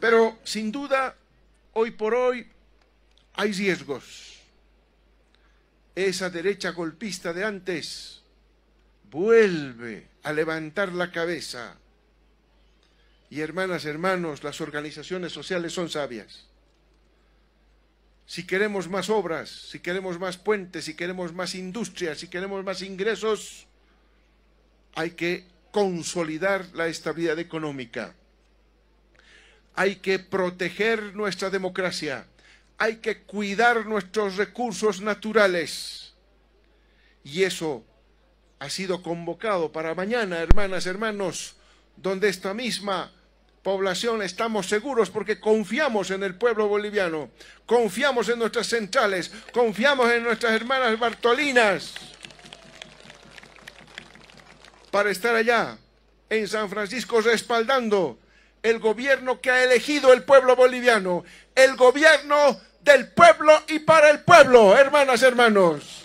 Pero sin duda, hoy por hoy hay riesgos. Esa derecha golpista de antes vuelve a levantar la cabeza. Y hermanas, hermanos, las organizaciones sociales son sabias. Si queremos más obras, si queremos más puentes, si queremos más industrias, si queremos más ingresos, hay que consolidar la estabilidad económica hay que proteger nuestra democracia, hay que cuidar nuestros recursos naturales. Y eso ha sido convocado para mañana, hermanas, hermanos, donde esta misma población estamos seguros porque confiamos en el pueblo boliviano, confiamos en nuestras centrales, confiamos en nuestras hermanas Bartolinas para estar allá en San Francisco respaldando el gobierno que ha elegido el pueblo boliviano, el gobierno del pueblo y para el pueblo, hermanas, hermanos.